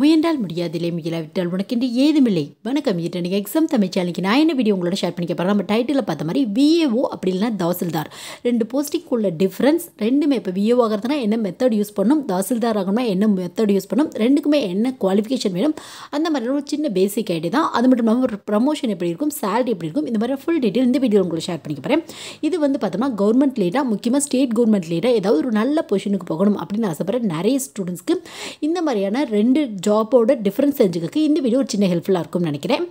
முயன்றால் முடியாதில்லை முயலாவிட்டால் உனக்கென்று ஏதுமில்லை வணக்கம் ஈட்ட நீங்கள் எக்ஸாம் தமிழ் சேனலுக்கு நான் என்ன வீடியோ உங்களோட ஷேர் பண்ணிக்க போகிறேன் நம்ம டைட்டிலில் பார்த்த மாதிரி விஏஓ இல்லைன்னா தாசில்தார் ரெண்டு போஸ்டிங் உள்ள டிஃப்ரென்ஸ் ரெண்டுமே இப்போ விஏஓ ஆகிறதுனா என்ன மெத்தட் யூஸ் பண்ணும் தாசில்தார் ஆகணும்னா என்ன மெத்தட் யூஸ் பண்ணும் ரெண்டுக்குமே என்ன குவாலிஃபிகேஷன் வேணும் அந்த மாதிரி ஒரு சின்ன பேசிக் ஐடியா தான் அது மட்டும் இல்லாமல் ஒரு ப்ரமோஷன் எப்படி இருக்கும் சேலரி எப்படி இருக்கும் இந்த மாதிரி ஃபுல் டீட்டெயில் இந்த வீடியோ உங்களுக்கு ஷேர் பண்ணிக்க போகிறேன் இது வந்து பார்த்தோம்னா கவர்மெண்ட் லீடாக முக்கியமாக ஸ்டேட் கவர்மெண்ட் லீடாக ஏதாவது ஒரு நல்ல பொசிஷனுக்கு போகணும் அப்படின்னு ஆசைப்படுற நிறைய ஸ்டூடெண்ட்ஸ்க்கு இந்த மாதிரியான ரெண்டு ஜாப்போட டிஃப்ரென்ஸ் தெரிஞ்சுக்க இந்த வீடியோ ஒரு சின்ன ஹெல்ப்ஃபுல்லாக இருக்கும்னு நினைக்கிறேன்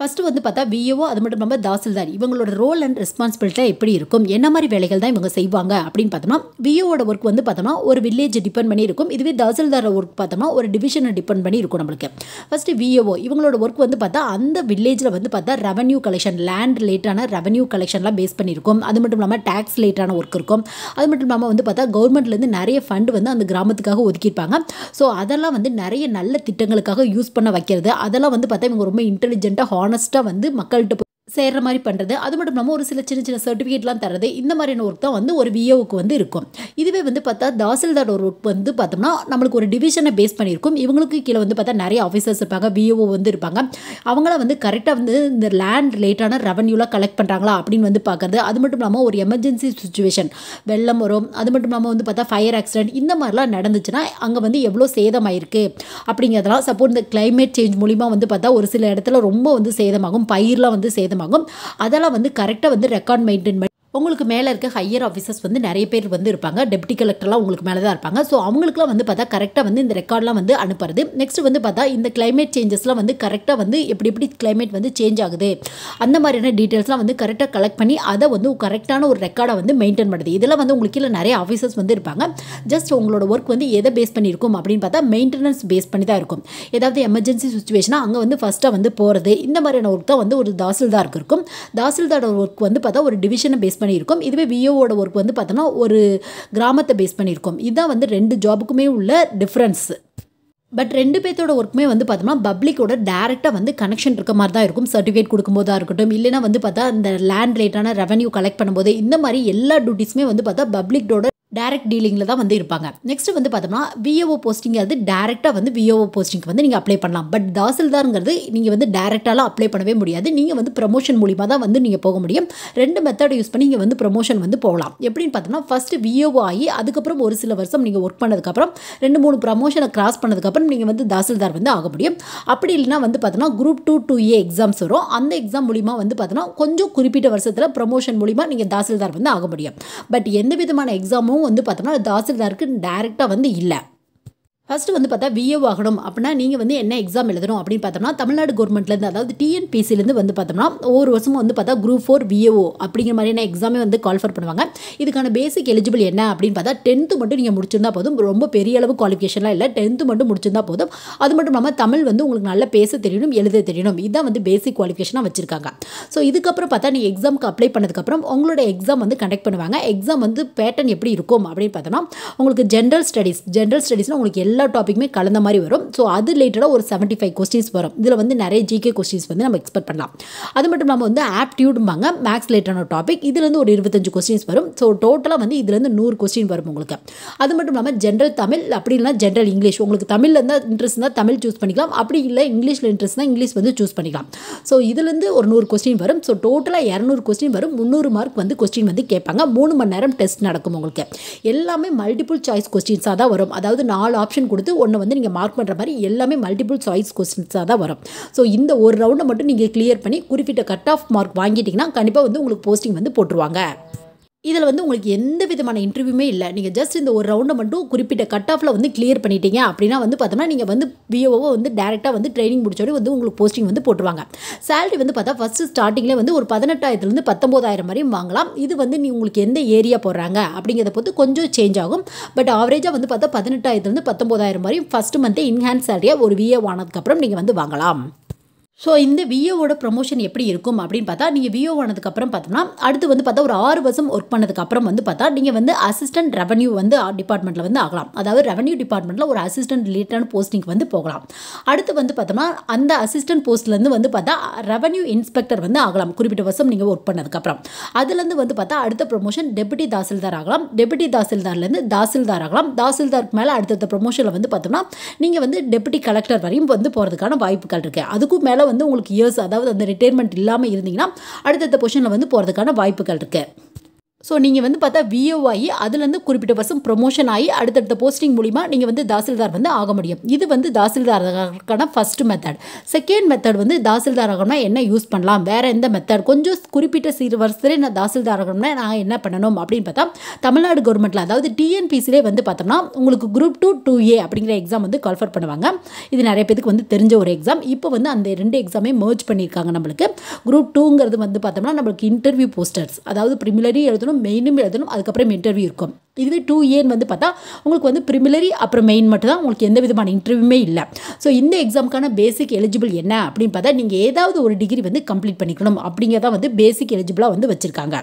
ஃபஸ்ட்டு வந்து பார்த்தா விஏஓ e அது மட்டும் இல்லாமல் தாசில்தார் இவங்களோட ரோல் அண்ட் ரெஸ்பான்சிபிலிட்டியாக எப்படி இருக்கும் என்ன மாதிரி வேலைகள் தான் இவங்க செய்வாங்க அப்படின்னு பார்த்தோம்னா e விஏஓட ஒர்க் வந்து பார்த்தோம்னா ஒரு வில்லேஜ் டிபெண்ட் பண்ணி இருக்கும் இதுவே தாசில்தாரோட ஒர்க் பார்த்தோம்னா ஒரு டிவிஷனை டிபெண்ட் பண்ணி இருக்கும் நம்மளுக்கு ஃபஸ்ட்டு விஏஓ e இவங்களோட ஒர்க் வந்து பார்த்தா அந்த வில்லேஜில் வந்து பார்த்தா ரெவன்யூ கலெக்ஷன் லேண்ட் ரிலேட்டான ரெவன்யூ கலெக்ஷன்லாம் பேஸ் பண்ணியிருக்கும் அது மட்டும் இல்லாமல் டேக்ஸ் ரிலேட்டான ஒர்க் இருக்கும் அது மட்டும் இல்லாமல் வந்து பார்த்தா கவர்மெண்ட்லேருந்து நிறைய ஃபண்ட் வந்து அந்த கிராமத்துக்காக ஒதுக்கியிருப்பாங்க ஸோ அதெல்லாம் வந்து நிறைய நல்ல திட்டங்களுக்காக யூஸ் பண்ண வைக்கிறது அதெல்லாம் வந்து பார்த்தா இவங்க ரொம்ப இன்டெலிஜென்ட்டாக ஆனஸ்ட்டாக வந்து மக்கள்கிட்ட சேர்கிற மாதிரி பண்ணுறது அது மட்டும் இல்லாமல் ஒரு சில சின்ன சின்ன சர்டிஃபிகேட்லாம் தர்றது இந்த மாதிரியான ஒர்க் தான் வந்து ஒரு விஏஓக்கு வந்து இருக்கும் இதுவே வந்து பார்த்தா தாசில்தார் ஒரு ஒர்க் வந்து பார்த்தோம்னா நம்மளுக்கு ஒரு டிவிஷனை பேஸ் பண்ணியிருக்கும் இவங்களுக்கு கீழே வந்து பார்த்தா நிறைய ஆஃபீஸர்ஸ் இருப்பாங்க விஏஓ வந்து இருப்பாங்க அவங்களாம் வந்து கரெக்டாக வந்து இந்த லேண்ட் ரிலேட்டான ரெவன்யூலாம் கலெக்ட் பண்ணுறாங்களா அப்படின்னு வந்து பார்க்குறது அது மட்டும் இல்லாமல் ஒரு எமர்ஜென்சி சுச்சுவேஷன் வெள்ளம் வரும் அது மட்டும் இல்லாமல் வந்து பார்த்தா ஃபயர் ஆக்சிடென்ட் இந்த மாதிரிலாம் நடந்துச்சுன்னா அங்கே வந்து எவ்வளோ சேதமாயிருக்கு அப்படிங்கிறதெல்லாம் சப்போஸ் இந்த கிளைமேட் சேஞ்ச் மூலிமா வந்து பார்த்தா ஒரு சில இடத்துல ரொம்ப வந்து சேதமாகும் பயிரெலாம் வந்து சேதம் விதமாகும் அதெல்லாம் வந்து கரெக்டாக வந்து ரெக்கார்ட் மெயின்டைன் உங்களுக்கு மேலே இருக்க ஹையர் ஆஃபீஸர்ஸ் வந்து நிறைய பேர் வந்து இருப்பாங்க டெப்டி கலெக்டர்லாம் உங்களுக்கு மேலே தான் இருப்பாங்க ஸோ அவங்களுக்குலாம் வந்து பார்த்தா கரெக்டாக வந்து இந்த ரெக்கார்ட்லாம் வந்து அனுப்புறது நெக்ஸ்ட் வந்து பார்த்தா இந்த கிளைமேட் சேஞ்சஸ்லாம் வந்து கரெக்டாக வந்து எப்படி எப்படி கிளைமேட் வந்து சேஞ்ச் ஆகுது அந்த மாதிரியான டீட்டெயில்ஸ்லாம் வந்து கரெக்டாக கலெக்ட் பண்ணி அதை வந்து கரெக்டான ஒரு ரெக்கார்டை வந்து மெயின்டைன் பண்ணுது இதெல்லாம் வந்து உங்களுக்கு கீழே நிறைய ஆஃபீஸர்ஸ் வந்து இருப்பாங்க ஜஸ்ட் உங்களோட ஒர்க் வந்து எதை பேஸ் பண்ணியிருக்கும் அப்படின்னு பார்த்தா மெயின்டெனன்ஸ் பேஸ் பண்ணி தான் இருக்கும் ஏதாவது எமர்ஜென்சி சுச்சுவேஷனாக அங்கே வந்து ஃபஸ்ட்டாக வந்து போகிறது இந்த மாதிரியான ஒர்க் தான் வந்து ஒரு தாசில்தாருக்கு இருக்கும் தாசில்தாரோட ஒர்க் வந்து பார்த்தா ஒரு டிவிஷனை பேஸ் பண்ணியிருக்கோம் இதுவே விஓவோட ஒர்க் வந்து பார்த்தோம்னா ஒரு கிராமத்தை பேஸ் பண்ணியிருக்கோம் இதுதான் வந்து ரெண்டு ஜாபுக்குமே உள்ள டிஃப்ரென்ஸ் பட் ரெண்டு பேர்த்தோட ஒர்க்குமே வந்து பார்த்தோம்னா பப்ளிக்கோட டேரெக்டாக வந்து கனெக்ஷன் இருக்க மாதிரி தான் இருக்கும் சர்டிஃபிகேட் கொடுக்கும்போதாக இருக்கட்டும் இல்லைனா வந்து பார்த்தா இந்த லேண்ட் ரிலேட்டான ரெவன்யூ கலெக்ட் பண்ணும்போது இந்த மாதிரி எல்லா டியூட்டிஸுமே வந்து பார்த்தா பப்ளிக்கோட டேரக்ட் டீலிங்கில் தான் வந்து இருப்பாங்க நெக்ஸ்ட்டு வந்து பார்த்தோம்னா விஓஓ அது டேரெக்டாக வந்து விஓஓ போஸ்டிங்க்கு வந்து நீங்கள் அப்ளை பண்ணலாம் பட் தாசில்தாருங்கிறது நீங்கள் வந்து டேரெக்டாலாம் அப்ளை பண்ணவே முடியாது நீங்கள் வந்து ப்ரமோஷன் மூலிமா தான் வந்து நீங்கள் போக முடியும் ரெண்டு மெத்தடை யூஸ் பண்ணி நீங்கள் வந்து ப்ரமோஷன் வந்து போகலாம் எப்படின்னு பார்த்தோம்னா ஃபஸ்ட்டு விஓஓ ஆகி அதுக்கப்புறம் ஒரு சில வருஷம் நீங்கள் ஒர்க் பண்ணதுக்கப்புறம் ரெண்டு மூணு ப்ரமோஷனை கிராஸ் பண்ணதுக்கப்புறம் நீங்கள் வந்து தாசில்தார் வந்து ஆக முடியும் அப்படி இல்லைனா வந்து பார்த்தோம்னா group two two A exams வரும் அந்த எக்ஸாம் மூலிமா வந்து பார்த்தோம்னா கொஞ்சம் குறிப்பிட்ட வருஷத்தில் ப்ரமோஷன் மூலிமா நீங்கள் தாசில்தார் வந்து ஆக முடியும் பட் எந்த விதமான எக்ஸாமும் வந்து பார்த்தோம்னா தாசில்தாருக்கு டேரெக்டாக வந்து இல்லை ஃபஸ்ட்டு வந்து பார்த்தா விஏ ஆகணும் அப்படின்னா நீங்கள் வந்து என்ன எக்ஸாம் எழுதணும் அப்படின்னு பார்த்தோம்னா தமிழ்நாடு கவர்மெண்ட்லேருந்து அதாவது டிஎன்பிசிலேருந்து வந்து பார்த்தோம்னா ஒவ்வொரு வருஷமும் வந்து பார்த்தா குரூப் ஃபோர் விஏஓ அப்படிங்கிற மாதிரியான எக்ஸாமே வந்து கால்ஃபர் பண்ணுவாங்க இதுக்கான பேசிக் எலிஜிபிள் என்ன அப்படின்னு பார்த்தா டென்த்து மட்டும் நீங்கள் முடிச்சிருந்தா போதும் ரொம்ப பெரிய அளவு குவாலிஃபிகேஷன்லாம் இல்லை டென்த்து மட்டும் முடிச்சிருந்தா போதும் அது மட்டும் இல்லாமல் தமிழ் வந்து உங்களுக்கு நல்லா பேச தெரியணும் எழுத தெரியணும் இதுதான் வந்து பேசிக் குவாலிஃபிகேஷனாக வச்சுருக்காங்க ஸோ இதுக்கப்புறம் பார்த்தா நீங்கள் எக்ஸாமுக்கு அப்ளை பண்ணதுக்கப்புறம் உங்களோட எக்ஸாம் வந்து கண்டக்ட் பண்ணுவாங்க எக்ஸாம் வந்து பேட்டர்ன் எப்படி இருக்கும் அப்படின்னு பார்த்தோம்னா உங்களுக்கு ஜென்ரல் ஸ்டடீஸ் ஜென்ரல் ஸ்டடீஸ்னால் உங்களுக்கு எல்லா எல்லா டாப்பிக்குமே கலந்த மாதிரி வரும் ஸோ அது ரிலேட்டடாக ஒரு செவன்ட்டி ஃபைவ் கொஸ்டின்ஸ் வரும் இதில் வந்து நிறைய ஜிகே கொஸ்டின்ஸ் வந்து நம்ம எக்ஸ்பெக்ட் பண்ணலாம் அது மட்டும் இல்லாமல் வந்து ஆப்டியூடும்பாங்க மேக்ஸ் ரிலேட்டடான டாபிக் இதுலேருந்து ஒரு இருபத்தஞ்சு கொஸ்டின்ஸ் வரும் ஸோ டோட்டலாக வந்து இதுலேருந்து நூறு கொஸ்டின் வரும் உங்களுக்கு அது மட்டும் இல்லாமல் ஜென்ரல் தமிழ் அப்படி இல்லைனா ஜென்ரல் இங்கிலீஷ் உங்களுக்கு தமிழில் இருந்தால் இன்ட்ரெஸ்ட் இருந்தால் தமிழ் சூஸ் பண்ணிக்கலாம் அப்படி இல்லை இங்கிலீஷில் இன்ட்ரெஸ்ட் தான் இங்கிலீஷ் வந்து சூஸ் பண்ணிக்கலாம் ஸோ இதுலேருந்து ஒரு நூறு கொஸ்டின் வரும் ஸோ டோட்டலாக இரநூறு கொஸ்டின் வரும் முந்நூறு மார்க் வந்து கொஸ்டின் வந்து கேட்பாங்க மூணு மணி நேரம் டெஸ்ட் நடக்கும் உங்களுக்கு எல்லாமே மல்டிபிள் சாய்ஸ் கொஸ்டின்ஸாக தான் வரும் அதாவது நாலு ஆப்ஷன் ஆப்ஷன் கொடுத்து ஒன்று வந்து நீங்கள் மார்க் பண்ணுற மாதிரி எல்லாமே மல்டிபிள் சாய்ஸ் கொஸ்டின்ஸாக தான் வரும் ஸோ இந்த ஒரு ரவுண்டை மட்டும் நீங்கள் கிளியர் பண்ணி குறிப்பிட்ட கட் ஆஃப் மார்க் வாங்கிட்டிங்கன்னா கண்டிப்பாக வந்து உங்களுக்கு போஸ்டிங் வந்து போட்டுருவாங்க இதில் வந்து உங்களுக்கு எந்த விதமான இன்டர்வியூமே இல்லை நீங்கள் ஜஸ்ட் இந்த ஒரு ரவுண்டை மட்டும் குறிப்பிட்ட கட் ஆஃபில் வந்து கிளியர் பண்ணிட்டீங்க அப்படின்னா வந்து பார்த்தோம்னா நீங்கள் வந்து விஓவை வந்து டேரெக்டாக வந்து ட்ரைனிங் முடிச்சோடய வந்து உங்களுக்கு போஸ்டிங் வந்து போட்டுருவாங்க சேலரி வந்து பார்த்தா ஃபஸ்ட்டு ஸ்டார்டிங்கில் வந்து ஒரு பதினெட்டாயிரத்துலேருந்து பத்தொம்போதாயிரம் வரையும் வாங்கலாம் இது வந்து நீ உங்களுக்கு எந்த ஏரியா போடுறாங்க அப்படிங்கிறத பொறுத்து கொஞ்சம் சேஞ்ச் ஆகும் பட் ஆவரேஜாக வந்து பார்த்தா பதினெட்டாயிரத்துலேருந்து பத்தொம்போதாயிரம் வரையும் ஃபஸ்ட்டு மந்த்தே இன்ஹேண்ட் சேலரியாக ஒரு விஏ ஆனதுக்கப்புறம் நீங்கள் வந்து வாங்கலாம் ஸோ இந்த விஓவோட ப்ரொமோஷன் எப்படி இருக்கும் அப்படின்னு பார்த்தா நீங்கள் விஓ ஆனதுக்கப்புறம் பார்த்தோம்னா அடுத்து வந்து பார்த்தா ஒரு ஆறு வருஷம் ஒர்க் பண்ணதுக்கப்புறம் வந்து பார்த்தா நீங்கள் வந்து அசிஸ்டன்ட் ரெவன்யூ வந்து டிபார்ட்மெண்ட்டில் வந்து ஆகலாம் அதாவது ரெவன்யூ டிபார்ட்மெண்ட்டில் ஒரு அசிஸ்டன்ட் ரிலேட்டடான போஸ்டிங் வந்து போகலாம் அடுத்து வந்து பார்த்தோம்னா அந்த அசிஸ்டன்ட் போஸ்ட்லேருந்து வந்து பார்த்தா ரெவன்யூ இன்ஸ்பெக்டர் வந்து ஆகலாம் குறிப்பிட்ட வருஷம் நீங்கள் ஒர்க் பண்ணதுக்கப்புறம் அதுலேருந்து வந்து பார்த்தா அடுத்த ப்ரொமோஷன் டெபுட்டி தாசில்தார் ஆகலாம் டெபுட்டி தாசில்தார்லேருந்து தாசில்தார் ஆகலாம் தாசில்தாருக்கு மேலே அடுத்தடுத்த ப்ரொமோஷனில் வந்து பார்த்தோம்னா நீங்கள் வந்து டெபுட்டி கலெக்டர் வரையும் வந்து போகிறதுக்கான வாய்ப்புகள் இருக்குது அதுக்கும் மேலே வந்து உங்களுக்கு இயர்ஸ் அதாவது அந்த ரிட்டைர்மெண்ட் இல்லாமல் இருந்தீங்கன்னா அடுத்தடுத்த பொசிஷனில் வந்து போகிறதுக்கான வாய்ப்புகள் இருக்குது ஸோ நீங்கள் வந்து பார்த்தா விஓ ஆகி அதுலேருந்து குறிப்பிட்ட வருஷம் ப்ரொமோஷன் ஆகி அடுத்தடுத்த போஸ்டிங் மூலிமா நீங்கள் வந்து தாசில்தார் வந்து ஆக முடியும் இது வந்து தாசில்தாருக்கான ஃபஸ்ட் மெத்தட் செகண்ட் மெத்தட் வந்து தாசில்தாரகம்னா என்ன யூஸ் பண்ணலாம் வேறு எந்த மெத்தட் கொஞ்சம் குறிப்பிட்ட சிறு வருஷத்துலேயே நான் தாசில்தாரகம்னா நாங்கள் நான் என்ன பண்ணணும் அப்படின்னு பார்த்தா தமிழ்நாடு கவர்மெண்ட்டில் அதாவது டிஎன்பிசிலே வந்து பார்த்தோம்னா உங்களுக்கு குரூப் டூ டூ ஏ அப்படிங்கிற எக்ஸாம் வந்து கால்ஃபர் பண்ணுவாங்க இது நிறைய பேருக்கு வந்து தெரிஞ்ச ஒரு எக்ஸாம் இப்போ வந்து அந்த ரெண்டு எக்ஸாமே மேர்ஜ் பண்ணியிருக்காங்க நம்மளுக்கு குரூப் டூங்கிறது வந்து பார்த்தோம்னா நம்மளுக்கு இன்டர்வியூ போஸ்டர்ஸ் அதாவது ப்ரிமிலரி எழுதணும் எழுதணும் மெயினும் எழுதணும் அதுக்கப்புறம் இன்டர்வியூ இருக்கும் இதுவே டூ ஏன்னு வந்து பார்த்தா உங்களுக்கு வந்து ப்ரிமிலரி அப்புறம் மெயின் மட்டும் தான் உங்களுக்கு எந்த விதமான இன்டர்வியூமே இல்லை ஸோ இந்த எக்ஸாமுக்கான பேசிக் எலிஜிபிள் என்ன அப்படின்னு பார்த்தா நீங்கள் ஏதாவது ஒரு டிகிரி வந்து கம்ப்ளீட் பண்ணிக்கணும் அப்படிங்கிறதான் வந்து பேசிக் எலிஜிபிளாக வந்து வச்சுருக்காங்க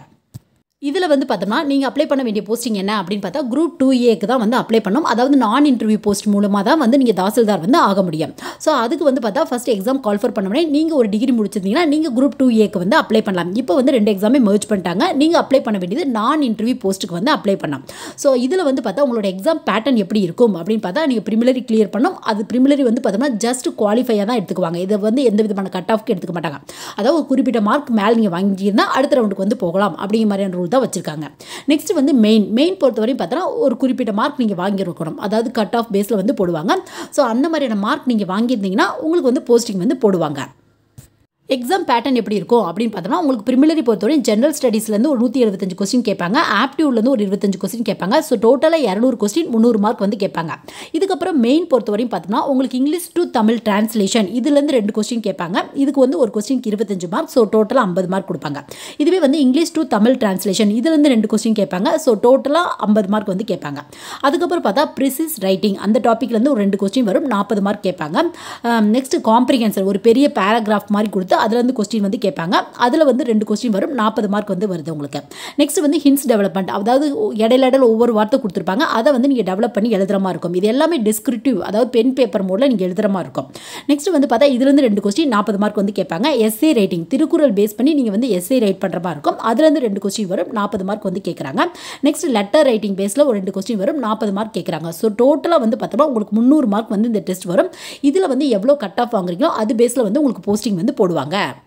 இதில் வந்து பார்த்தோம்னா நீங்கள் அப்ளை பண்ண வேண்டிய போஸ்டிங் என்ன அப்படின்னு பார்த்தா குரூப் டூ ஏக்கு தான் வந்து அப்ளை பண்ணணும் அதாவது நான் இன்டர்வியூ போஸ்ட் மூலமாக தான் வந்து நீங்கள் தாசில்தார் வந்து ஆக முடியும் ஸோ அதுக்கு வந்து பார்த்தா ஃபஸ்ட் எக்ஸாம் கால்ஃபர் உடனே நீங்கள் ஒரு டிகிரி முடிச்சிருந்தீங்கன்னா நீங்கள் குரூப் டூ ஏக்கு வந்து அப்ளை பண்ணலாம் இப்போ வந்து ரெண்டு எக்ஸாமே மர்ஜ் பண்ணிட்டாங்க நீங்கள் அப்ளை பண்ண வேண்டியது நான் இன்டர்வியூ போஸ்ட்டுக்கு வந்து அப்ளை பண்ணலாம் ஸோ இதில் வந்து பார்த்தா உங்களோட எக்ஸாம் பேட்டர்ன் எப்படி இருக்கும் அப்படின்னு பார்த்தா நீங்கள் ப்ரிமிலரி கிளியர் பண்ணோம் அது ப்ரிமிலரி வந்து பார்த்தோம்னா ஜஸ்ட் குவாலிஃபையாக தான் எடுத்துக்குவாங்க இதை வந்து எந்த விதமான கட் ஆஃப்க்கு எடுத்துக்க மாட்டாங்க அதாவது ஒரு குறிப்பிட்ட மார்க் மேலே நீங்கள் வாங்கியிருந்தால் அடுத்த ரவுண்டுக்கு வந்து போகலாம் அப்படிங்கிற மாதிரியான ரூல்ஸ் தான் வச்சுருக்காங்க நெக்ஸ்ட் வந்து மெயின் மெயின் பொறுத்தவரையும் பார்த்தோன்னா ஒரு குறிப்பிட்ட மார்க் நீங்கள் வாங்கியிருக்கணும் அதாவது கட் ஆஃப் பேஸில் வந்து போடுவாங்க ஸோ அந்த மாதிரியான மார்க் நீங்கள் வாங்கியிருந்தீங்கன்னா உங்களுக்கு வந்து போஸ்டிங் வந்து போடுவாங்க எக்ஸாம் பேட்டர்ன் எப்படி இருக்கும் அப்படின்னு பார்த்தோம்னா உங்களுக்கு ப்ரிமிலரி பொறுத்தவரை ஜென்ரல் ஸ்டடீஸ்லேருந்து ஒரு நூற்றி எழுபத்தஞ்சு கொஸ்டின் கேட்பாங்க ஆப்டியூட்லேருந்து ஒரு இருபத்தஞ்சு கொஸ்டின் கேட்பாங்க ஸோ டோட்டலாக இரநூறு கொஸ்டின் முந்நூறு மார்க் வந்து கேட்பாங்க இதுக்கப்புறம் மெயின் பொறுத்தவரையும் பார்த்தோம்னா உங்களுக்கு இங்கிலீஷ் டு தமிழ் டிரான்ஸ்லேஷன் இதுலேருந்து ரெண்டு கொஸ்டின் கேட்பாங்க இதுக்கு வந்து ஒரு கொஸ்டின் இருபத்தஞ்சு மார்க் ஸோ டோட்டலாக ஐம்பது மார்க் கொடுப்பாங்க இதுவே வந்து இங்கிலீஷ் டு தமிழ் டிரான்ஸ்லேஷன் இதுலேருந்து ரெண்டு கொஸ்டின் கேட்பாங்க ஸோ டோட்டலாக ஐம்பது மார்க் வந்து கேட்பாங்க அதுக்கப்புறம் பார்த்தா ப்ரிசிஸ் ரைட்டிங் அந்த டாப்பிக்லேருந்து ஒரு ரெண்டு கொஸ்டின் வரும் நாற்பது மார்க் கேட்பாங்க நெக்ஸ்ட் காம்ப்ரிகன்சர் ஒரு பெரிய பேராகிராஃப் மாதிரி கொடுத்து அதுலேருந்து கொஸ்டின் வந்து கேட்பாங்க அதில் வந்து ரெண்டு கொஸ்டின் வரும் நாற்பது மார்க் வந்து வருது உங்களுக்கு நெக்ஸ்ட் வந்து ஹின்ஸ் டெவலப்மெண்ட் அதாவது இடையில இடையில ஒவ்வொரு வார்த்தை கொடுத்துருப்பாங்க அதை வந்து நீங்கள் டெவலப் பண்ணி எழுதுறமா இருக்கும் இது எல்லாமே டிஸ்கிரிப்டிவ் அதாவது பென் பேப்பர் மோடில் நீங்கள் எழுதுகிற மாதிரி இருக்கும் நெக்ஸ்ட் வந்து பார்த்தா இதுலேருந்து ரெண்டு கொஸ்டின் நாற்பது மார்க் வந்து கேட்பாங்க எஸ்ஏ ரைட்டிங் திருக்குறள் பேஸ் பண்ணி நீங்கள் வந்து எஸ்ஏ ரைட் பண்ணுற மாதிரி இருக்கும் அதுலேருந்து ரெண்டு கொஸ்டின் வரும் நாற்பது மார்க் வந்து கேட்குறாங்க நெக்ஸ்ட் லெட்டர் ரைட்டிங் பேஸில் ஒரு ரெண்டு கொஸ்டின் வரும் நாற்பது மார்க் கேட்குறாங்க ஸோ டோட்டலாக வந்து பார்த்தோம்னா உங்களுக்கு முந்நூறு மார்க் வந்து இந்த டெஸ்ட் வரும் இதில் வந்து எவ்வளோ கட் ஆஃப் வாங்குறீங்களோ அது பேஸில் வந்து உங்களுக்கு போஸ்டிங் வந்து போடுவாங்க சொல்லுவாங்க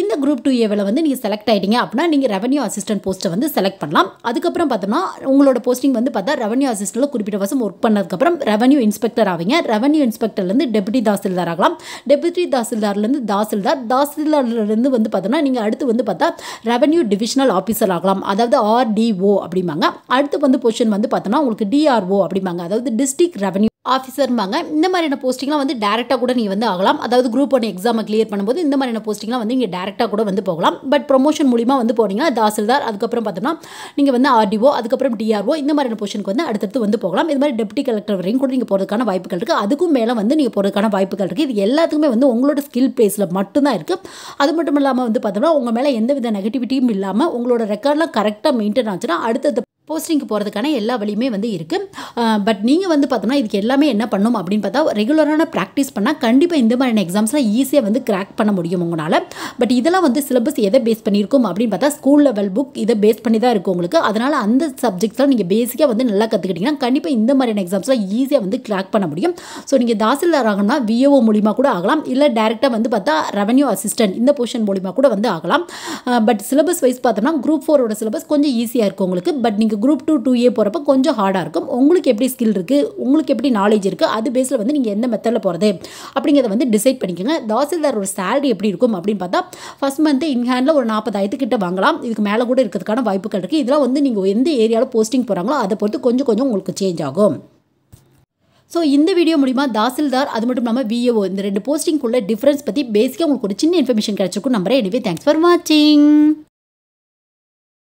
இந்த குரூப் டூ ஏவில் வந்து நீங்கள் செலக்ட் ஆகிட்டீங்க அப்படின்னா நீங்கள் ரெவன்யூ அசிஸ்டன்ட் போஸ்ட்டை வந்து செலக்ட் பண்ணலாம் அதுக்கப்புறம் பார்த்தோம்னா உங்களோட போஸ்டிங் வந்து பார்த்தா ரெவன்யூ அசிஸ்டண்ட்டில் குறிப்பிட்ட வருஷம் ஒர்க் பண்ணதுக்கப்புறம் ரெவன்யூ இன்ஸ்பெக்டர் ஆவீங்க ரெவன்யூ இன்ஸ்பெக்டர்லேருந்து டெபுட்டி தாசில்தார் ஆகலாம் டெபுட்டி தாசில்தார்லேருந்து தாசில்தார் தாசில்தார்லேருந்து வந்து பார்த்தோம்னா நீங்கள் அடுத்து வந்து பார்த்தா ரெவன்யூ டிவிஷனல் ஆஃபீஸர் ஆகலாம் அதாவது ஆர்டிஓ அப்படிம்பாங்க அடுத்து வந்து பொசிஷன் வந்து பார்த்தோம்னா உங்களுக்கு டிஆர்ஓ அப்படிம்பாங்க அதாவது டிஸ்ட்ரிக்ட் ரெவன்யூ ஆஃபீஸர்மாங்க இந்த மாதிரியான போஸ்டிங்லாம் வந்து டேரெக்டாக கூட நீங்கள் வந்து ஆகலாம் அதாவது குரூப் ஒன் எக்ஸாமை கிளியர் பண்ணும்போது இந்த மாதிரியான போஸ்டிங்லாம் வந்து இங்கே டேரெக்டாக கூட வந்து போகலாம் பட் ப்ரொமோஷன் மூலியமாக வந்து போனீங்கன்னா தாசில்தார் அதுக்கப்புறம் பார்த்தோம்னா நீங்கள் வந்து ஆர்டிஓ அதுக்கப்புறம் டிஆர்ஓ இந்த மாதிரியான போஷனுக்கு வந்து அடுத்தடுத்து வந்து போகலாம் இது மாதிரி டெப்டி கலெக்டர் வரையும் கூட நீங்கள் போகிறதுக்கான வாய்ப்புகள் இருக்குது அதுக்கும் மேலே வந்து நீங்கள் போகிறதுக்கான வாய்ப்புகள் இருக்குது இது எல்லாத்துக்குமே வந்து உங்களோட ஸ்கில் பேஸில் மட்டும்தான் இருக்குது அது மட்டும் இல்லாமல் வந்து பார்த்தோம்னா உங்கள் மேலே எந்த வித நெகட்டிவிட்டியும் இல்லாமல் உங்களோட ரெக்கார்ட்லாம் கரெக்டாக மெயின்டைன் ஆச்சுன்னா அடுத்தது போஸ்டிங்க்கு போகிறதுக்கான எல்லா வழியுமே வந்து இருக்குது பட் நீங்கள் வந்து பார்த்தோம்னா இதுக்கு எல்லாமே என்ன பண்ணும் அப்படின்னு பார்த்தா ரெகுலரான ப்ராக்டிஸ் பண்ணால் கண்டிப்பாக இந்த மாதிரியான எக்ஸாம்ஸ்லாம் ஈஸியாக வந்து கிராக் பண்ண முடியும் உங்களால் பட் இதெல்லாம் வந்து சிலபஸ் எதை பேஸ் பண்ணியிருக்கோம் அப்படின்னு பார்த்தா ஸ்கூல் லெவல் புக் இதை பேஸ் பண்ணி தான் இருக்கும் உங்களுக்கு அதனால் அந்த சப்ஜெக்ட்ஸ்லாம் நீங்கள் பேசிக்காக வந்து நல்லா கற்றுக்கிட்டிங்கன்னா கண்டிப்பாக இந்த மாதிரியான எக்ஸாம்ஸ்லாம் ஈஸியாக வந்து கிராக் பண்ண முடியும் ஸோ நீங்கள் தாசில்தார் ஆகணும்னா விஏஓ மூலிமா கூட ஆகலாம் இல்லை டேரெக்டாக வந்து பார்த்தா ரெவன்யூ அசிஸ்டன்ட் இந்த போர்ஷன் மூலிமா கூட வந்து ஆகலாம் பட் சிலபஸ் வைஸ் பார்த்தோம்னா குரூப் ஃபோரோட சிலபஸ் கொஞ்சம் ஈஸியாக இருக்கும் உங்களுக்கு பட் நீங்கள் உங்களுக்கு குரூப் டூ டூ ஏ போகிறப்ப கொஞ்சம் ஹார்டாக இருக்கும் உங்களுக்கு எப்படி ஸ்கில் இருக்குது உங்களுக்கு எப்படி நாலேஜ் இருக்குது அது பேஸில் வந்து நீங்கள் எந்த மெத்தடில் போகிறது அப்படிங்கிறத வந்து டிசைட் பண்ணிக்கோங்க தாசில்தாரோட சேலரி எப்படி இருக்கும் அப்படின்னு பார்த்தா ஃபஸ்ட் மந்த்து இன்ஹேண்டில் ஒரு நாற்பதாயிரத்துக்கிட்ட வாங்கலாம் இதுக்கு மேலே கூட இருக்கிறதுக்கான வாய்ப்புகள் இருக்குது இதெல்லாம் வந்து நீங்கள் எந்த ஏரியாவில் போஸ்டிங் போகிறாங்களோ அதை பொறுத்து கொஞ்சம் கொஞ்சம் உங்களுக்கு சேஞ்ச் ஆகும் ஸோ இந்த வீடியோ மூலிமா தாசில்தார் அது மட்டும் இல்லாமல் விஏஓ இந்த ரெண்டு போஸ்டிங்குள்ள டிஃப்ரென்ஸ் பற்றி பேசிக்காக உங்களுக்கு ஒரு சின்ன இன்ஃபர்மேஷன் கிடச்சிருக்கும் நம்புறேன் எனவே தேங்க்ஸ் ஃபார் வாட்சிங்